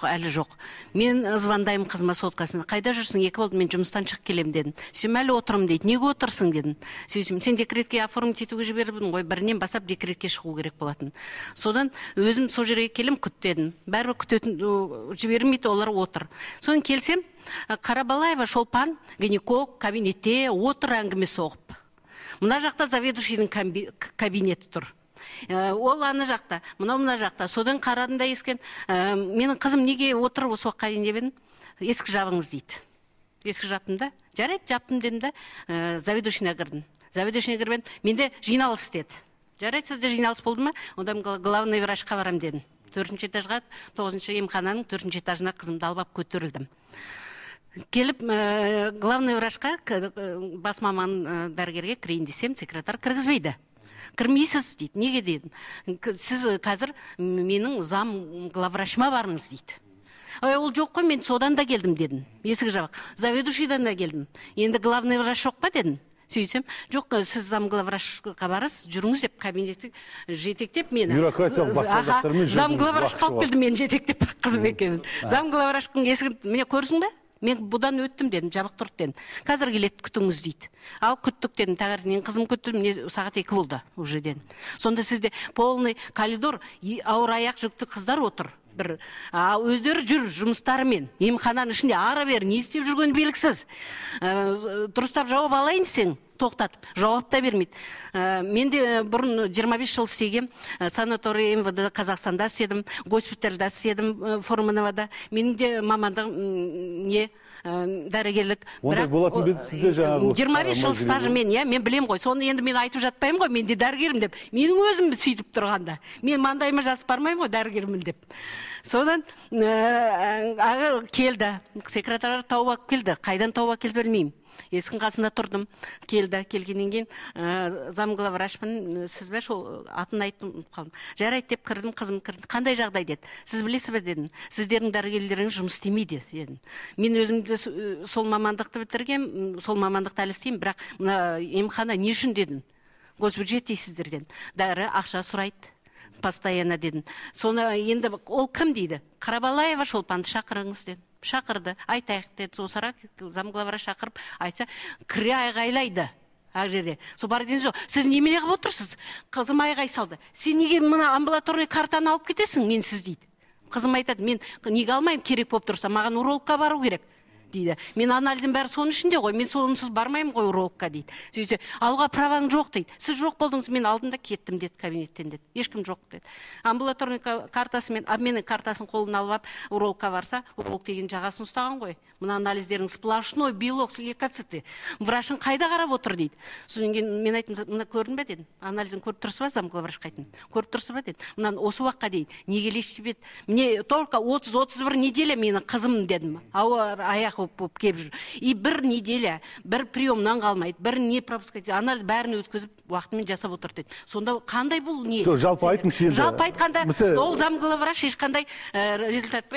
әлі жоқ мен звондаймын қызыма соткасына қайда жүрсің екі болды мен жұмыстан шығып келемін дедім сөйтсем әлі отырмын дейді неге отырсың дедім сөйтсем сен декретке оформить етуге жіберілдің ғой бірінен бастап декретке шығу керек болатын содан өзім сол жерге келем күт дедім бәрібір күтетін жібермейді олар отыр содан келсем қарабалаева шолпан гинеколог кабинетте отыр әңгіме соғып мына жақта заведующийдің кабинеті тұр ә, ол ана жақта мынау мына жақта содан қарадым да ескен ә, менің қызым неге отыр осы уақытқа дейін деп едім есік жабыңыз дейді ескі жаптым да жарайды жаптым дедім да ә, э, заведующийіне кірдім заведующийіне кіріп менде жиналыс деді жарайды сізде жиналыс болды ма онда главный врачқа барамын дедім төртінші этажға тоғызыншы емхананың төртінші этажына қызымды алып көтерілдім келіп ә, главный врачқа бас маман ә, дәрігерге кірейін десем секретарь кіргізбейді кірмейсіз дейді неге дедім сіз қазір менің зам главврачыма барыңыз дейді ой ол жоқ қой мен содан да келдім дедім есік жабық заведующийдан да келдім енді главный врач жоқ па дедім сөйтсем жоқ сіз зам главврачқа барасыз жүріңіз деп кабинетті жетектеп мені бюрократиялық басқа зам главврач қалып келді мені жетектеп қызым екеуміз главврачтың есігін міне көрдің ба мен бұдан өттім дедім жабық тұрды дедім қазір келеді күтіңіз дейді ал күттік дедім мен қызым күттім, міне сағат екі болды уже дедім сонда сізде полный коридор ауыр аяқ жүкті қыздар отыр бір а өздері жүр жұмыстарымен емхананың ішінде ары бері не істеп жүргені белгісіз ә, дұрыстап жауап алайын десең тоқтатып жауап та бермейді ә, мен де ә, бұрын 25 жыл істегем ә, санаторий мвд қазақстанда істедім госпитальда істедім ә, фурмановада менің де мамандығым не ә, дәрігерлік ондай болатын еді сізде э, жиырма бес жыл стажымен иә мен білемін ғой соны енді мен айтып жатпаймын ғой мен де дәрігермін деп менің өзім сөйтіп тұрғанда мен маңдайыма жазып бармаймын ғой дәрігермін деп содан ә, келді секретарь тауып алып келді қайдан тауып әкелді білмеймін есіктің қасында тұрдым келді келгеннен кейін ә, замглаврачпын сіз бе сол атын айттым ұмытып қалдым жарайды деп кірдім қызым кірді қандай жағдай деді сіз білесіз бе дедім сіздердің дәрігерлеріңіз жұмыс істемейді дедім мен өзімді сол мамандықты бітіргем сол мамандықты әлі істеймін бірақ мына емхана не үшін дедім госбюджет дейсіздер дедім дәрі ақша сұрайды постоянно дедім соны енді ол кім дейді қарабалаева шолпанды шақырыңыз дедім шақырды айтайық деді сол сара шақырып айтса кіре айғайлайды ар жерде сол сіз немене қылып отырсыз қызым айғай салды сен неге мына амбулаторный картаны алып кетесің мен сіз дейді қызым айтады мен неге алмаймын керек болып тұрса маған урологқа бару керек дейді мен анализдің бәрі соның ішінде ғой мен сонсыз бармаймын ғой урологқа дейді сөйтсе алуға праваң жоқ дейді сіз жоқ болдыңыз мен алдында кеттім деді кабинеттен деді ешкім жоқ деді амбулаторный картасымен обменный картасын қолына алып алып урологқа барса уролог деген жағасын ұстаған ғой мына анализдерің сплошной белок лейкоциты врачың қайда қарап отыр дейді содан кейін мен айттым мына көрдің ба дедім анализін көріп тұрсыз ба замглавврачқа айттым көріп тұрсыз ба дедім мынаны осы уақытқа дейін неге лечить етпеді мне только отыз отыз бір неделя менің қызым дедім ауыр аяқ көп болып келіп жүр и бір неделя бір приемнан қалмайды бір не пропускать анализ бәрін өткізіп уақытымен жасап отыр дейді сонда қандай бұл не жоқ жалпы айтыңызшы енді жалпы айтқанда ол зам главврач ешқандай э, результат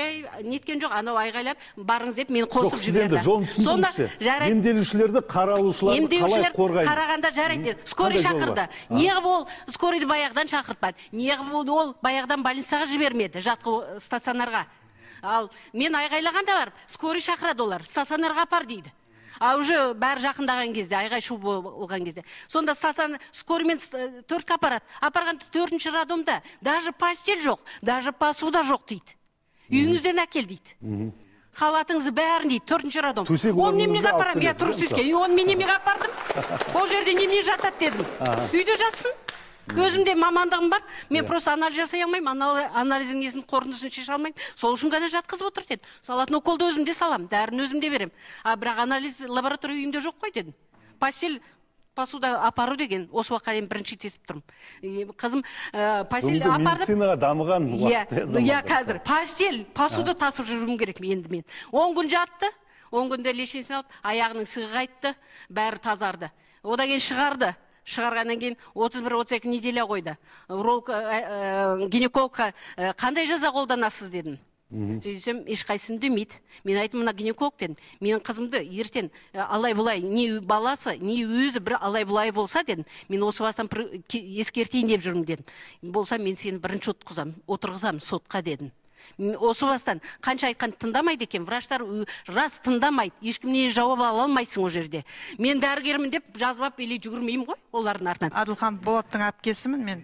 неткен жоқ анау айғайлады барыңыз деп мені қосып жіберді сонда жарайды емделушілерді қаралушыларды қарағанда жарайды скорый шақырды неғып ол скорыйды баяғыдан шақыртпады неғып ол баяғыдан больницаға жібермеді жатқы стационарға ал мен айғайлағанда бар скорый шақырады олар стационарға апар дейді а уже бәрі жақындаған кезде айғай шу болған кезде сонда стационар скорыймен төртке апарады апарған төртінші роддомда даже постель жоқ даже посуда жоқ дейді үйіңізден әкел дейді халатыңызды бәрін дейді төртінші роддом оны неменеге апарамын иә оны мен апардым ол жерде немене жатады дедім үйде жатсын өзімде мамандығым бар мен иә. просто анализ жасай алмаймын Анал, анализдің несін қорытындысын шеше алмаймын сол үшін ғана жатқызып отыр деді салатын уколды өзімде саламын дәріні өзімде беремін а бірақ анализ лаборатория үйімде жоқ қой дедім постель посуда апару деген осы уақытқа дейін бірінші тесіп тұрмын қызым ә, э, постель апарып дамыған иә иә қазір постель посуда тасып жүруім керек енді мен он күн жатты он күнде лечение алып аяғының сығы қайтты бәрі тазарды одан кейін шығарды шығарғаннан кейін 31-32 неделя қойды уролог э, э, э, гинекологқа қандай жаза қолданасыз дедім сөйтсем ешқайсысын демейді мен айттым мына гинеколог дедім менің қызымды ертең алай былай не баласы не өзі бір алай былай болса дедім мен осы бастан ескертейін деп жүрмін дедім болса мен сені бірінші отырғызамын сотқа дедім осы бастан қанша айтқан тыңдамайды екен врачтар рас тыңдамайды ешкімнен жауап ала алмайсың ол жерде мен дәрігермін деп жазбап или жүгірмеймін ғой олардың артынан әділхан болаттың әпкесімін мен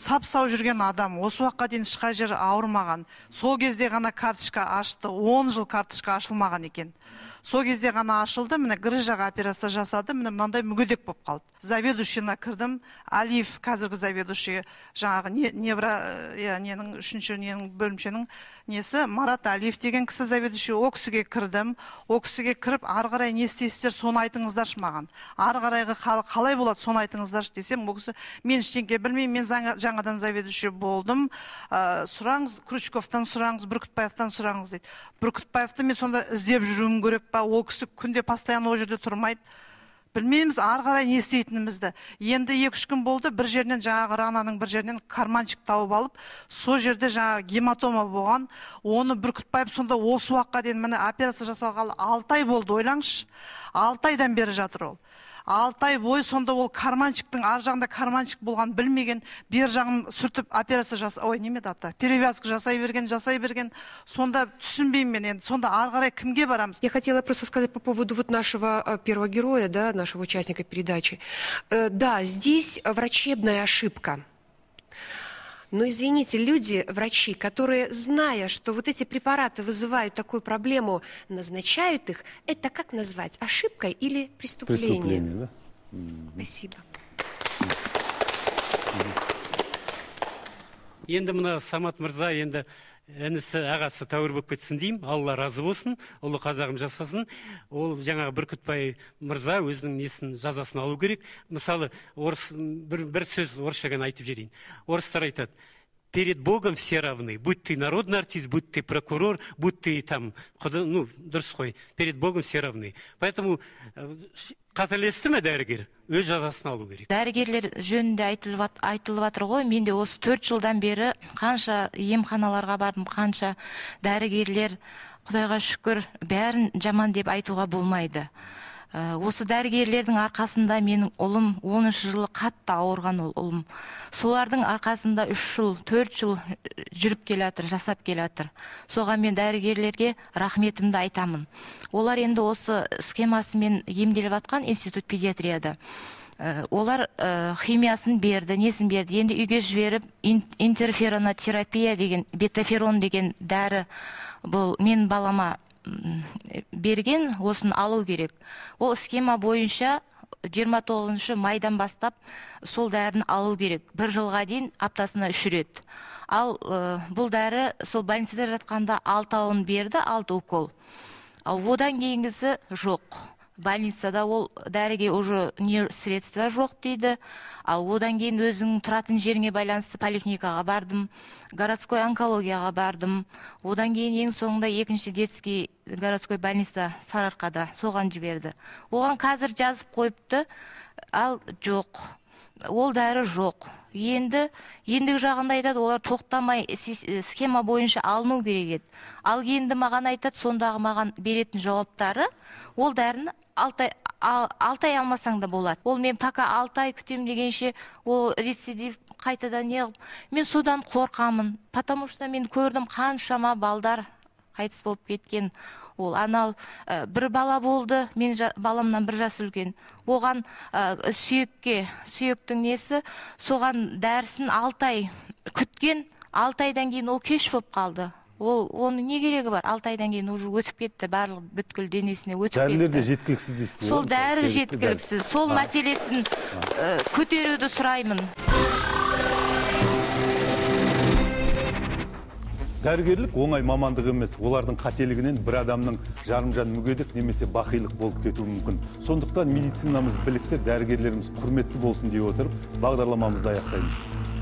сап сау жүрген адам осы уақытқа дейін ешқай жері ауырмаған сол кезде ғана карточка ашты он жыл карточка ашылмаған екен сол кезде ғана ашылды міне грыжаға операция жасады міне мынандай мүгедек болып қалды заведующийна кірдім алиев қазіргі заведующий жаңағы не, невро э, иә ненің үшінші ненің бөлімшенің несі марат алиев деген кісі заведующий ол кісіге кірдім ол кісіге кіріп ары қарай не істейсіздер соны айтыңыздаршы маған ары қарайғы қалай болады соны айтыңыздаршы десем ол кісі мен ештеңке білмеймін мен жаңадан заведующий болдым ә, э, сұраңыз крючковтан сұраңыз бүркітбаевтан сұраңыз дейді бүркітбаевты мен сонда іздеп жүруім керек па ол кісі күнде постоянно ол жерде тұрмайды білмейміз ары қарай не істейтінімізді енді екі үш күн болды бір жерінен жаңағы рананың бір жерінен карманчик тауып алып сол жерде жаңағы гематома болған оны бүркітбаев сонда осы уақытқа дейін міне операция жасалғалы алты ай болды ойлаңызшы алты айдан бері жатыр ол алты ай бойы сонда ол карманщиктің ар жағында карманщик болғанын білмеген бер жағын сүртіп операция жаса ой неме еді аты перевязка жасай берген жасай берген сонда түсінбеймін мен енді сонда ары қарай кімге барамыз я хотела просто сказать по поводу вот нашего э, первого героя да нашего участника передачи э, да здесь врачебная ошибка Но извините, люди, врачи, которые, зная, что вот эти препараты вызывают такую проблему, назначают их, это как назвать? Ошибкой или преступлением? Преступление, да? Спасибо. Thank енді мына самат мырза енді інісі ағасы тәуір болып кетсін деймін алла разы болсын ұлы қазағым жасасын ол жаңағы бүркітбай мырза өзінің несін жазасын алу керек мысалы орыс бір, бір сөз ғана айтып жіберейін орыстар айтады перед богом все равны будь ты народный артист будь ты прокурор будь ты там ну дұрыс перед богом все равны поэтому қателесті э, ме дәрігер өз жазасын алу керек дәрігерлер жөнінде айтылып айтылып жатыр ғой мен де осы төрт жылдан бері қанша емханаларға бардым қанша дәрігерлер құдайға шүкір бәрін жаман деп айтуға болмайды ә, осы дәрігерлердің арқасында менің ұлым оныншы жылы қатты ауырған ол ұлым солардың арқасында үш жыл төрт жыл э, жүріп келатыр жасап келатыр соған мен дәрігерлерге рахметімді айтамын олар енді осы схемасымен емделіп жатқан институт педиатрияда э, олар химиясын берді несін берді енді үйге жіберіп ин, интерферонотерапия деген бетаферон деген дәрі бұл мен балама берген осын алу керек ол схема бойынша 29 майдан бастап сол дәріні алу керек бір жылға дейін аптасына үш рет ал ә, бұл дәрі сол больницада жатқанда алтауын берді алты укол ал одан кейінгісі жоқ больницада ол дәріге уже не средства жоқ дейді ал одан кейін өзің тұратын жеріңе байланысты поликлиникаға бардым городской онкологияға бардым одан кейін ең соңында екінші детский городской больница сарыарқада соған жіберді оған қазір жазып қойыпты ал жоқ ол дәрі жоқ енді ендігі жағында айтады олар тоқтамай э, схема бойынша алыну керек еді ал енді маған айтады сондағы маған беретін жауаптары ол дәріні Алтай ал, алты алмасаң да болады ол мен пока алтай ай күтемін дегенше ол рецидив қайтадан не мен содан қорқамын потому что мен көрдім қаншама балдар қайтыс болып кеткен ол анау э, бір бала болды мен жа, баламнан бір жас үлкен оған ә, сүйекке сүйектің несі соған дәрісін алтай күткен алтайдан кейін ол кеш болып қалды ол оның не керегі бар алты айдан кейін уже өтіп кетті барлығы бүткіл денесіне өтіп кетті дәрілер де жеткіліксіз дейсіз сол дәрі жеткіліксіз сол мәселесін көтеруді сұраймын дәрігерлік оңай мамандық емес олардың қателігінен бір адамның жарым жан мүгедек немесе бақилық болып кетуі мүмкін сондықтан медицинамыз білікті дәрігерлеріміз құрметті болсын дей отырып бағдарламамызды аяқтаймыз